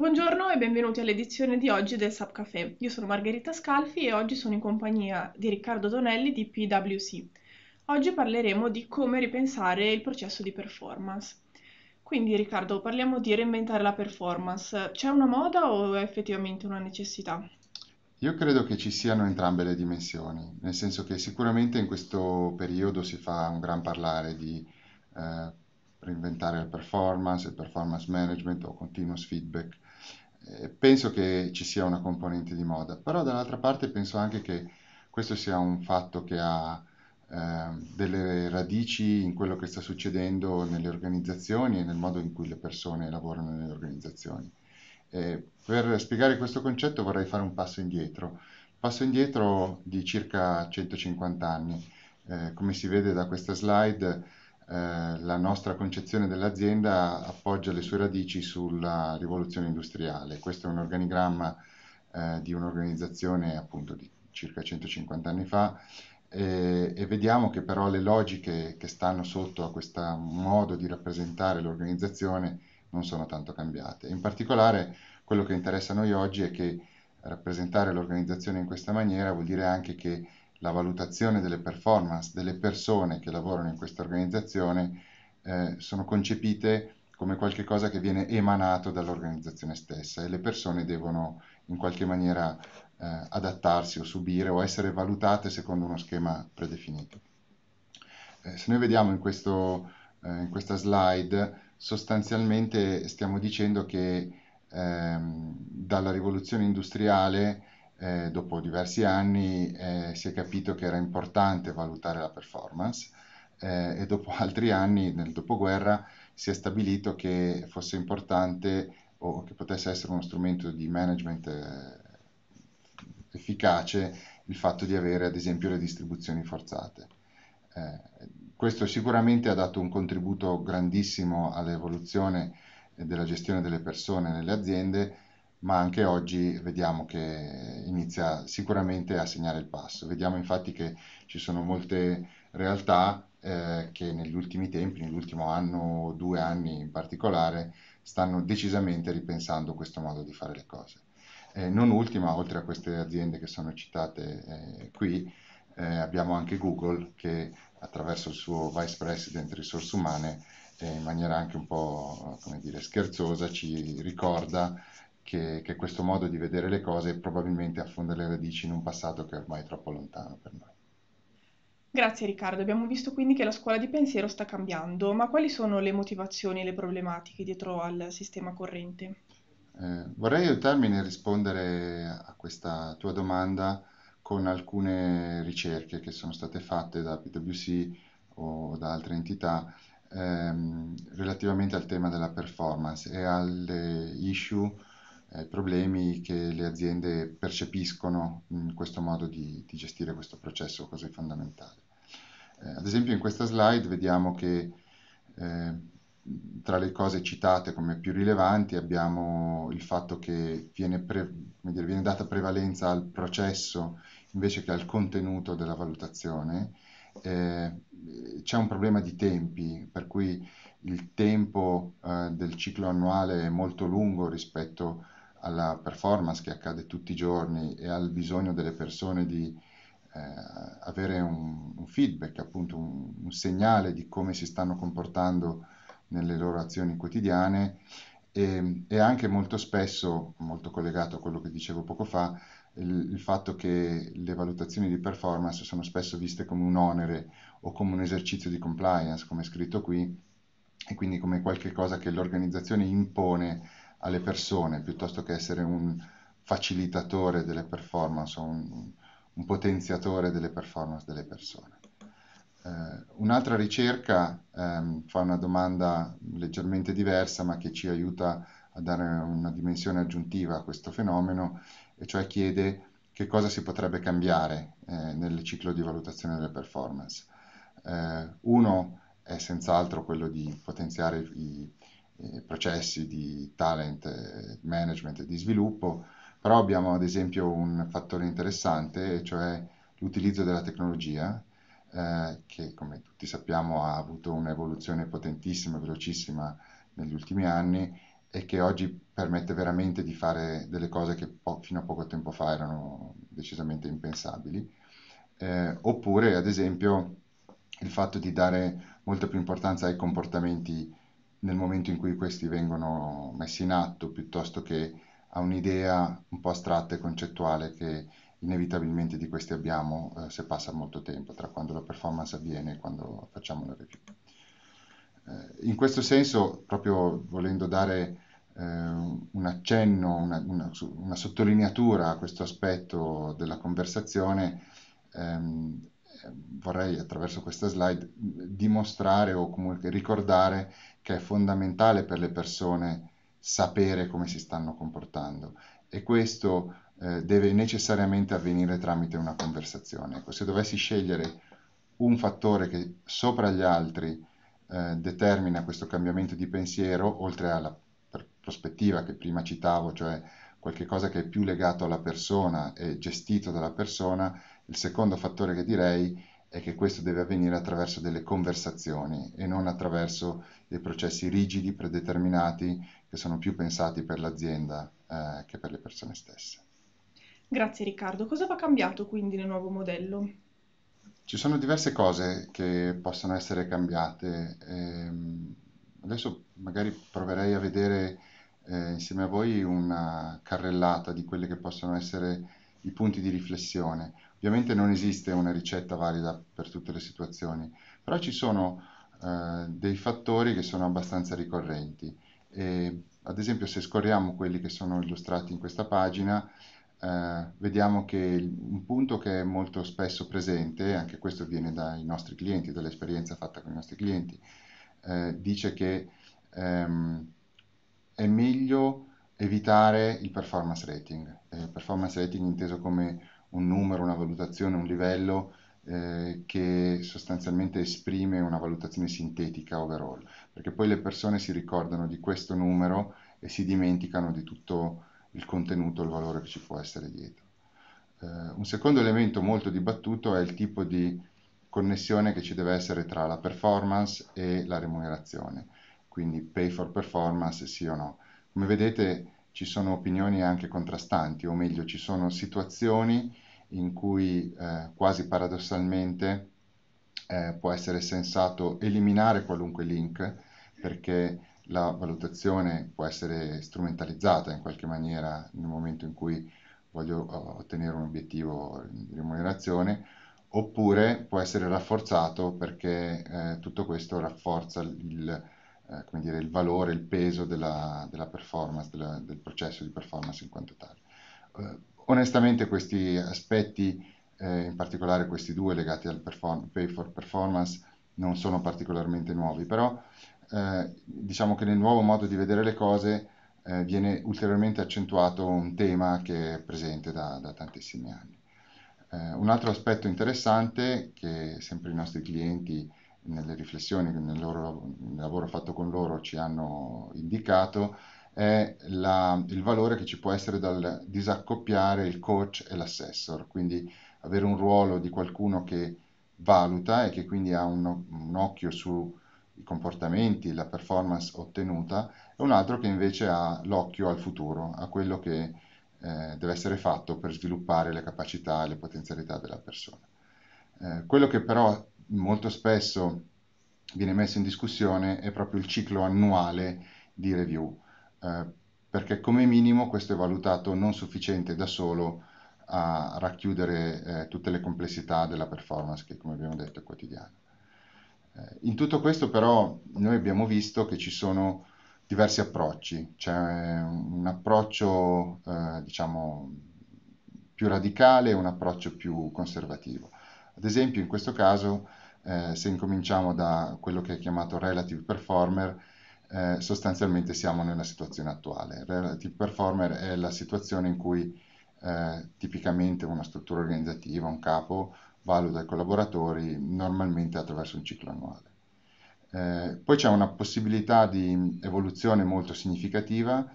Buongiorno e benvenuti all'edizione di oggi del SAP Café. Io sono Margherita Scalfi e oggi sono in compagnia di Riccardo Donelli di PwC. Oggi parleremo di come ripensare il processo di performance. Quindi Riccardo, parliamo di reinventare la performance. C'è una moda o è effettivamente una necessità? Io credo che ci siano entrambe le dimensioni, nel senso che sicuramente in questo periodo si fa un gran parlare di eh, reinventare la performance, il performance management o continuous feedback. Eh, penso che ci sia una componente di moda, però dall'altra parte penso anche che questo sia un fatto che ha eh, delle radici in quello che sta succedendo nelle organizzazioni e nel modo in cui le persone lavorano nelle organizzazioni. Eh, per spiegare questo concetto vorrei fare un passo indietro, passo indietro di circa 150 anni. Eh, come si vede da questa slide, eh, la nostra concezione dell'azienda appoggia le sue radici sulla rivoluzione industriale. Questo è un organigramma eh, di un'organizzazione appunto di circa 150 anni fa e, e, vediamo che però le logiche che stanno sotto a questo modo di rappresentare l'organizzazione non sono tanto cambiate. In particolare quello che interessa a noi oggi è che rappresentare l'organizzazione in questa maniera vuol dire anche che la valutazione delle performance delle persone che lavorano in questa organizzazione eh, sono concepite come qualcosa che viene emanato dall'organizzazione stessa e le persone devono in qualche maniera eh, adattarsi o subire o essere valutate secondo uno schema predefinito. Eh, se noi vediamo in, questo, eh, in, questa slide, sostanzialmente stiamo dicendo che ehm, dalla rivoluzione industriale eh, dopo diversi anni eh, si è capito che era importante valutare la performance eh, e dopo altri anni, nel dopoguerra, si è stabilito che fosse importante o che potesse essere uno strumento di management eh, efficace il fatto di avere ad esempio le distribuzioni forzate. Eh, questo sicuramente ha dato un contributo grandissimo all'evoluzione della gestione delle persone nelle aziende, ma anche oggi vediamo che inizia sicuramente a segnare il passo. Vediamo infatti che ci sono molte realtà eh, che negli ultimi tempi, nell'ultimo anno, o due anni in particolare, stanno decisamente ripensando questo modo di fare le cose. Eh, non ultima, oltre a queste aziende che sono citate eh, qui, eh, abbiamo anche Google che attraverso il suo Vice President Risorse Umane eh, in maniera anche un po' come dire, scherzosa ci ricorda che, che questo modo di vedere le cose probabilmente affonda le radici in un passato che è ormai troppo lontano per noi. Grazie Riccardo, abbiamo visto quindi che la scuola di pensiero sta cambiando, ma quali sono le motivazioni e le problematiche dietro al sistema corrente? Eh, vorrei aiutarmi nel rispondere a questa tua domanda con alcune ricerche che sono state fatte da PwC o da altre entità ehm, relativamente al tema della performance e alle issue eh, problemi che le aziende percepiscono in questo modo di, di gestire questo processo, cosa fondamentale. Eh, ad esempio in questa slide vediamo che eh, tra le cose citate come più rilevanti abbiamo il fatto che viene, pre, dire, viene data prevalenza al processo invece che al contenuto della valutazione. Eh, c'è un problema di tempi, per cui il tempo eh, del ciclo annuale è molto lungo rispetto alla performance che accade tutti i giorni e al bisogno delle persone di eh, avere un, un, feedback, appunto un, un, segnale di come si stanno comportando nelle loro azioni quotidiane e, e anche molto spesso, molto collegato a quello che dicevo poco fa, il, il, fatto che le valutazioni di performance sono spesso viste come un onere o come un esercizio di compliance, come è scritto qui, e quindi come qualcosa che l'organizzazione impone alle persone piuttosto che essere un facilitatore delle performance o un, un potenziatore delle performance delle persone. Eh, un'altra ricerca ehm, fa una domanda leggermente diversa ma che ci aiuta a dare una dimensione aggiuntiva a questo fenomeno e cioè chiede che cosa si potrebbe cambiare eh, nel ciclo di valutazione delle performance. Eh, uno è senz'altro quello di potenziare i eh, processi di talent eh, management e di sviluppo, però abbiamo ad esempio un fattore interessante, cioè l'utilizzo della tecnologia, eh, che come tutti sappiamo ha avuto un'evoluzione potentissima, velocissima negli ultimi anni e che oggi permette veramente di fare delle cose che po- fino a poco tempo fa erano decisamente impensabili. Eh, oppure, ad esempio, il fatto di dare molta più importanza ai comportamenti nel momento in cui questi vengono messi in atto piuttosto che a un'idea un po' astratta e concettuale che inevitabilmente di questi abbiamo eh, se passa molto tempo tra quando la performance avviene e quando facciamo la review. Eh, in questo senso, proprio volendo dare eh, un accenno, una, una, una, sottolineatura a questo aspetto della conversazione, ehm, vorrei attraverso questa slide dimostrare o comunque ricordare che è fondamentale per le persone sapere come si stanno comportando e questo eh, deve necessariamente avvenire tramite una conversazione. Ecco, se dovessi scegliere un fattore che sopra gli altri eh, determina questo cambiamento di pensiero, oltre alla prospettiva che prima citavo, cioè qualcosa che è più legato alla persona e gestito dalla persona, il secondo fattore che direi è che questo deve avvenire attraverso delle conversazioni e non attraverso dei processi rigidi, predeterminati, che sono più pensati per l'azienda eh, che per le persone stesse. Grazie Riccardo. Cosa va cambiato quindi nel nuovo modello? Ci sono diverse cose che possono essere cambiate. Ehm, adesso magari proverei a vedere eh, insieme a voi una carrellata di quelli che possono essere i punti di riflessione. Ovviamente non esiste una ricetta valida per tutte le situazioni, però ci sono eh, dei fattori che sono abbastanza ricorrenti. E, ad esempio se scorriamo quelli che sono illustrati in questa pagina, eh, vediamo che un punto che è molto spesso presente, anche questo viene dai nostri clienti, dall'esperienza fatta con i nostri clienti, eh, dice che ehm, è meglio evitare il performance rating. Eh, performance rating inteso come un numero, una valutazione, un livello eh, che sostanzialmente esprime una valutazione sintetica overall, perché poi le persone si ricordano di questo numero e si dimenticano di tutto il contenuto, il valore che ci può essere dietro. Eh, un secondo elemento molto dibattuto è il tipo di connessione che ci deve essere tra la performance e la remunerazione, quindi pay for performance sì o no. Come vedete ci sono opinioni anche contrastanti, o meglio ci sono situazioni in cui eh, quasi paradossalmente eh, può essere sensato eliminare qualunque link perché la valutazione può essere strumentalizzata in qualche maniera nel momento in cui voglio eh, ottenere un obiettivo di remunerazione oppure può essere rafforzato perché eh, tutto questo rafforza il, eh, come dire, il valore, il peso della, della performance, della, del processo di performance in quanto tale. Eh, onestamente questi aspetti, eh, in particolare questi due legati al pay for performance, non sono particolarmente nuovi, però eh, diciamo che nel nuovo modo di vedere le cose eh, viene ulteriormente accentuato un tema che è presente da, da tantissimi anni. un altro aspetto interessante che sempre i nostri clienti nelle riflessioni nel, loro, nel lavoro fatto con loro ci hanno indicato, è la, il valore che ci può essere dal disaccoppiare il coach e l'assessor, quindi avere un ruolo di qualcuno che valuta e che quindi ha un, un occhio sui comportamenti, la performance ottenuta, e un altro che invece ha l'occhio al futuro, a quello che eh, deve essere fatto per sviluppare le capacità e le potenzialità della persona. Eh, quello che però molto spesso viene messo in discussione è proprio il ciclo annuale di review, eh, perché come minimo questo è valutato non sufficiente da solo a racchiudere eh, tutte le complessità della performance che come abbiamo detto è quotidiana. Eh, in tutto questo però noi abbiamo visto che ci sono diversi approcci, c'è un approccio eh, diciamo più radicale e un approccio più conservativo. Ad esempio in questo caso eh, se incominciamo da quello che è chiamato relative performer, eh, sostanzialmente siamo nella situazione attuale. Relative performer è la situazione in cui eh, tipicamente una struttura organizzativa, un capo, valuta i collaboratori normalmente attraverso un ciclo annuale. Eh, poi c'è una possibilità di evoluzione molto significativa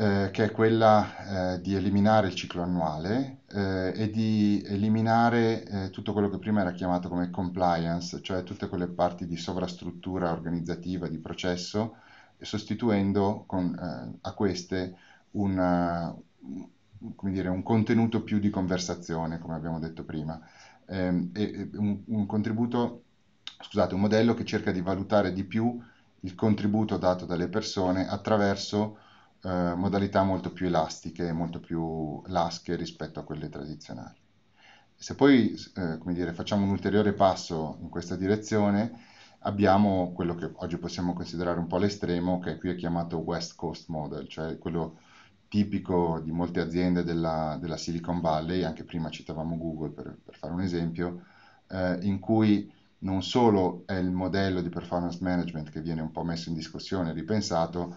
eh, che è quella eh, di eliminare il ciclo annuale eh, e di eliminare eh, tutto quello che prima era chiamato come compliance, cioè tutte quelle parti di sovrastruttura organizzativa, di processo, sostituendo con, eh, a queste una, dire, un contenuto più di conversazione, come abbiamo detto prima, ehm, un, un contributo, scusate, un modello che cerca di valutare di più il contributo dato dalle persone attraverso eh, modalità molto più elastiche, molto più lasche rispetto a quelle tradizionali. Se poi eh, dire, facciamo un ulteriore passo in questa direzione, abbiamo quello che oggi possiamo considerare un po' l'estremo, che qui è chiamato West Coast Model, cioè quello tipico di molte aziende della, della Silicon Valley, anche prima citavamo Google per, per fare un esempio, eh, in cui non solo è il modello di performance management che viene un po' messo in discussione, ripensato,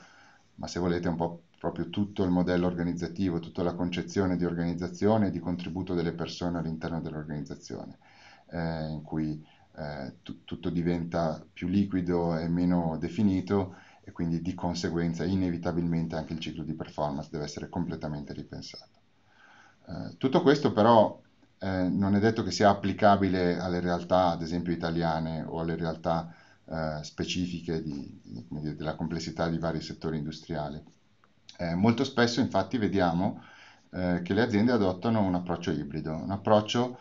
ma se volete un po' proprio tutto il modello organizzativo, tutta la concezione di organizzazione e di contributo delle persone all'interno dell'organizzazione, eh, in cui eh, tutto diventa più liquido e meno definito e quindi di conseguenza inevitabilmente anche il ciclo di performance deve essere completamente ripensato. Eh, tutto questo però eh, non è detto che sia applicabile alle realtà, ad esempio, italiane o alle realtà eh, specifiche di, di, della complessità di vari settori industriali. Eh, molto spesso infatti vediamo eh, che le aziende adottano un approccio ibrido, un approccio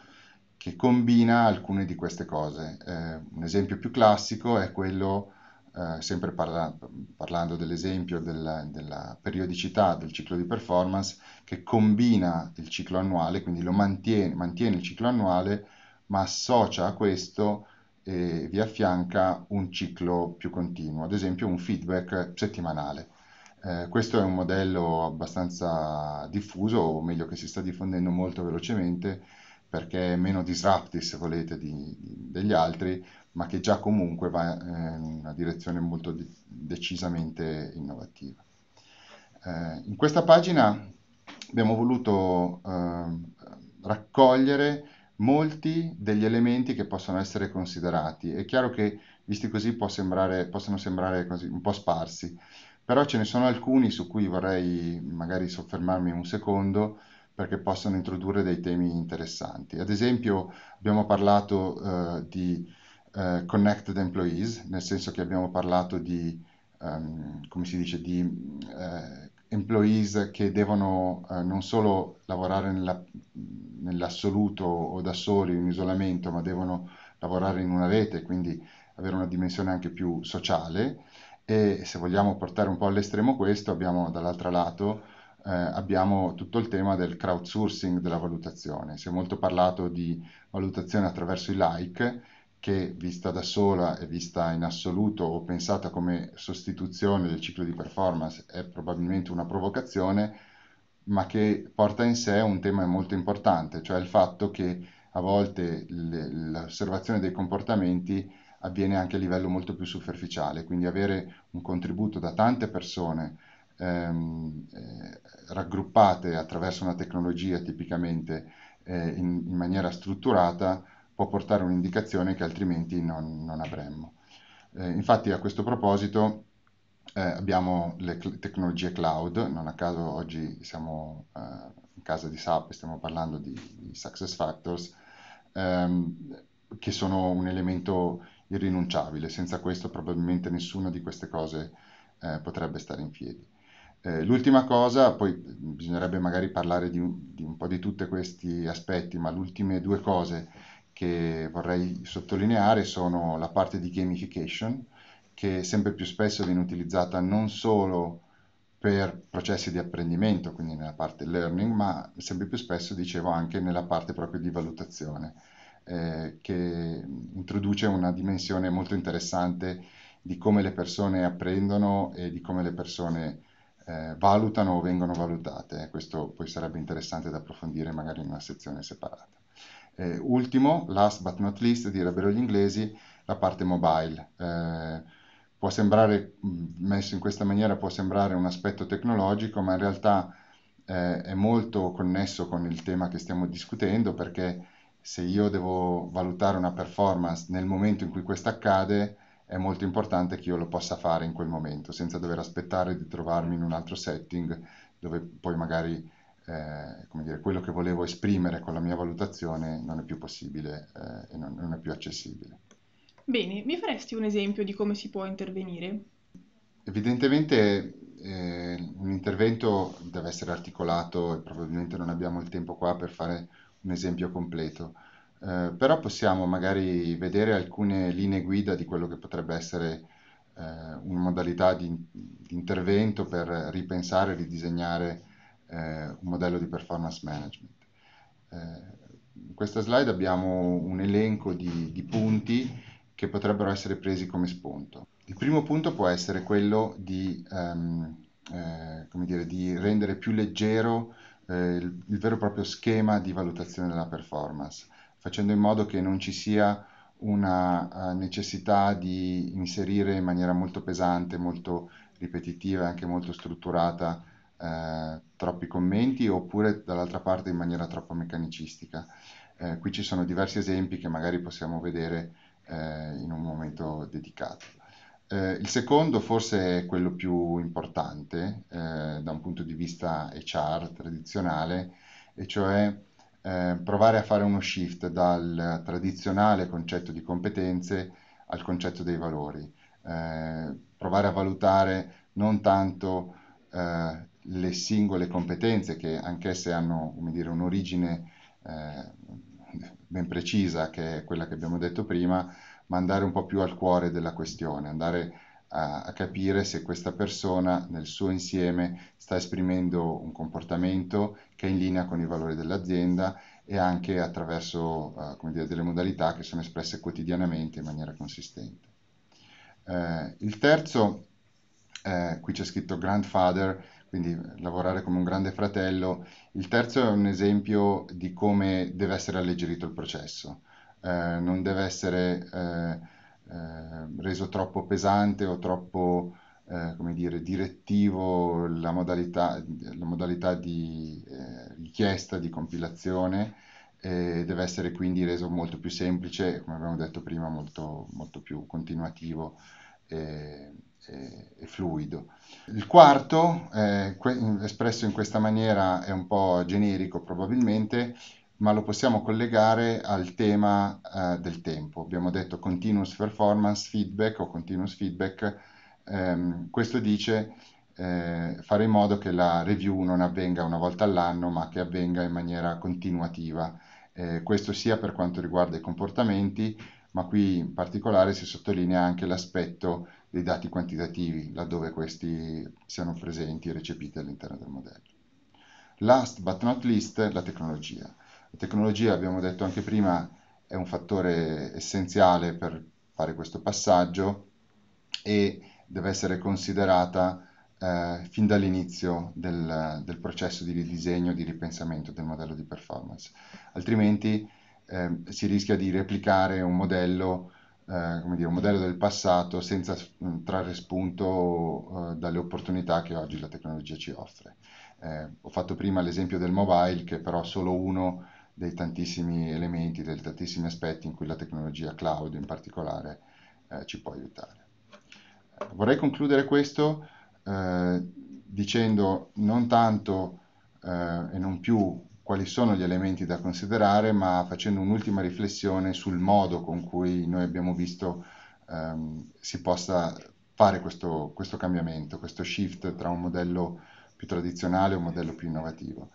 che combina alcune di queste cose. Eh, un esempio più classico è quello, eh, sempre parla parlando dell'esempio della, della periodicità del ciclo di performance, che combina il ciclo annuale, quindi lo mantiene, mantiene il ciclo annuale, ma associa a questo e vi affianca un ciclo più continuo, ad esempio un feedback settimanale. Eh, questo è un modello abbastanza diffuso, o meglio che si sta diffondendo molto velocemente, perché è meno disruptive, se volete, di, di, degli altri, ma che già comunque va eh, in una direzione molto di, decisamente innovativa. Eh, in questa pagina abbiamo voluto ehm, raccogliere molti degli elementi che possono essere considerati. È chiaro che visti così può sembrare, possono sembrare così, un po' sparsi, però ce ne sono alcuni su cui vorrei magari soffermarmi un secondo perché possono introdurre dei temi interessanti. Ad esempio abbiamo parlato eh, di eh, connected employees, nel senso che abbiamo parlato di, um, come si dice, di eh, employees che devono eh, non solo lavorare nella, nell'assoluto o da soli in isolamento, ma devono lavorare in una rete, quindi avere una dimensione anche più sociale e se vogliamo portare un po' all'estremo questo abbiamo dall'altro lato eh, abbiamo tutto il tema del crowdsourcing della valutazione. Si è molto parlato di valutazione attraverso i like, che vista da sola e vista in assoluto o pensata come sostituzione del ciclo di performance è probabilmente una provocazione, ma che porta in sé un tema molto importante, cioè il fatto che a volte l'osservazione dei comportamenti avviene anche a livello molto più superficiale, quindi avere un contributo da tante persone ehm, eh, raggruppate attraverso una tecnologia tipicamente eh, in, in maniera strutturata può portare un'indicazione che altrimenti non, non avremmo. Eh, infatti a questo proposito eh, abbiamo le cl- tecnologie cloud, non a caso oggi siamo eh, in casa di SAP e stiamo parlando di, di Success Factors, ehm, che sono un elemento irrinunciabile, senza questo probabilmente nessuna di queste cose eh, potrebbe stare in piedi. Eh, l'ultima cosa, poi bisognerebbe magari parlare di un, di un, po' di tutti questi aspetti, ma le ultime due cose che vorrei sottolineare sono la parte di gamification, che sempre più spesso viene utilizzata non solo per processi di apprendimento, quindi nella parte learning, ma sempre più spesso, dicevo, anche nella parte proprio di valutazione, eh, che introduce una dimensione molto interessante di come le persone apprendono e di come le persone eh, valutano o vengono valutate. Questo poi sarebbe interessante da approfondire magari in una sezione separata. Eh, ultimo, last but not least, direbbero gli inglesi, la parte mobile. Eh, può sembrare, messo in questa maniera, può sembrare un aspetto tecnologico, ma in realtà eh, è molto connesso con il tema che stiamo discutendo perché se io devo valutare una performance nel momento in cui questa accade, è molto importante che io lo possa fare in quel momento, senza dover aspettare di trovarmi in un altro setting dove poi magari eh, come dire, quello che volevo esprimere con la mia valutazione non è più possibile eh, e non, non, è più accessibile. Bene, mi faresti un esempio di come si può intervenire? Evidentemente eh, un intervento deve essere articolato e probabilmente non abbiamo il tempo qua per fare un esempio completo, eh, però possiamo magari vedere alcune linee guida di quello che potrebbe essere eh, una modalità di, di intervento per ripensare, ridisegnare eh, un modello di performance management. Eh, in questa slide abbiamo un elenco di, di punti che potrebbero essere presi come spunto. Il primo punto può essere quello di, um, eh, dire, di rendere più leggero eh, il, il, vero e proprio schema di valutazione della performance, facendo in modo che non ci sia una eh, necessità di inserire in maniera molto pesante, molto ripetitiva e anche molto strutturata eh, troppi commenti oppure dall'altra parte in maniera troppo meccanicistica. Eh, qui ci sono diversi esempi che magari possiamo vedere eh, in un momento dedicato. Eh, il secondo forse è quello più importante eh, da un punto di vista HR tradizionale, e cioè eh, provare a fare uno shift dal tradizionale concetto di competenze al concetto dei valori, eh, provare a valutare non tanto eh, le singole competenze che anch'esse hanno come dire, un'origine eh, ben precisa, che è quella che abbiamo detto prima, ma andare un po' più al cuore della questione, andare a, a capire se questa persona nel suo insieme sta esprimendo un comportamento che è in linea con i valori dell'azienda e anche attraverso eh, come dire, delle modalità che sono espresse quotidianamente in maniera consistente. Eh, il terzo, eh, qui c'è scritto grandfather, quindi lavorare come un grande fratello. Il terzo è un esempio di come deve essere alleggerito il processo, eh, non deve essere eh, eh, reso troppo pesante o troppo, eh, come dire, direttivo la modalità, la modalità di eh, richiesta, di compilazione, deve essere quindi reso molto più semplice, come abbiamo detto prima, molto, molto più continuativo e fluido. Il quarto, eh, espresso in questa maniera, è un po' generico probabilmente, ma lo possiamo collegare al tema eh, del tempo. Abbiamo detto continuous performance feedback o continuous feedback. Eh, questo dice eh, fare in modo che la review non avvenga una volta all'anno, ma che avvenga in maniera continuativa. Eh, questo sia per quanto riguarda i comportamenti, ma qui in particolare si sottolinea anche l'aspetto dei dati quantitativi laddove questi siano presenti e recepiti all'interno del modello. Last but not least, la tecnologia. La tecnologia, abbiamo detto anche prima, è un fattore essenziale per fare questo passaggio e deve essere considerata eh, fin dall'inizio del, del, processo di ridisegno, di ripensamento del modello di performance. Altrimenti eh, si rischia di replicare un modello eh, come dire, un modello del passato senza mm, trarre spunto eh, dalle opportunità che oggi la tecnologia ci offre. Eh, ho fatto prima l'esempio del mobile, che però è solo uno dei tantissimi elementi, dei tantissimi aspetti in cui la tecnologia cloud in particolare eh, ci può aiutare. Vorrei concludere questo eh, dicendo non tanto eh, e non più quali sono gli elementi da considerare, ma facendo un'ultima riflessione sul modo con cui noi abbiamo visto ehm, si possa fare questo, questo, cambiamento, questo shift tra un modello più tradizionale e un modello più innovativo.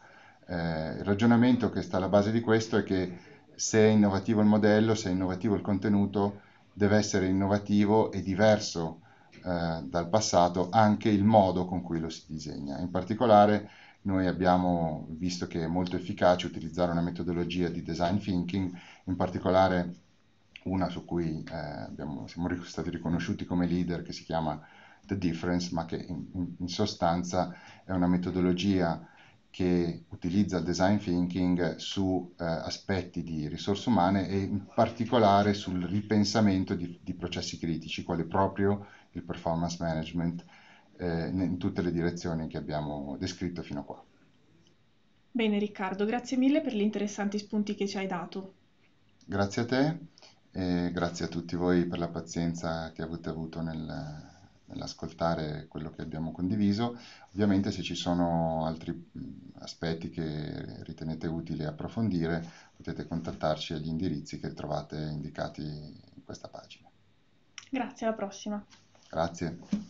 Eh, il ragionamento che sta alla base di questo è che se è innovativo il modello, se è innovativo il contenuto, deve essere innovativo e diverso eh, dal passato anche il modo con cui lo si disegna. In particolare, noi abbiamo visto che è molto efficace utilizzare una metodologia di design thinking, in particolare una su cui eh, abbiamo, siamo stati riconosciuti come leader che si chiama The Difference, ma che in, in sostanza è una metodologia che utilizza il design thinking su eh, aspetti di risorse umane e in particolare sul ripensamento di, di processi critici, quale proprio il performance management eh, in tutte le direzioni che abbiamo descritto fino a qua. Bene Riccardo, grazie mille per gli interessanti spunti che ci hai dato. Grazie a te e grazie a tutti voi per la pazienza che avete avuto nel, nell'ascoltare quello che abbiamo condiviso. Ovviamente se ci sono altri aspetti che ritenete utili approfondire potete contattarci agli indirizzi che trovate indicati in questa pagina. Grazie, alla prossima. Grazie.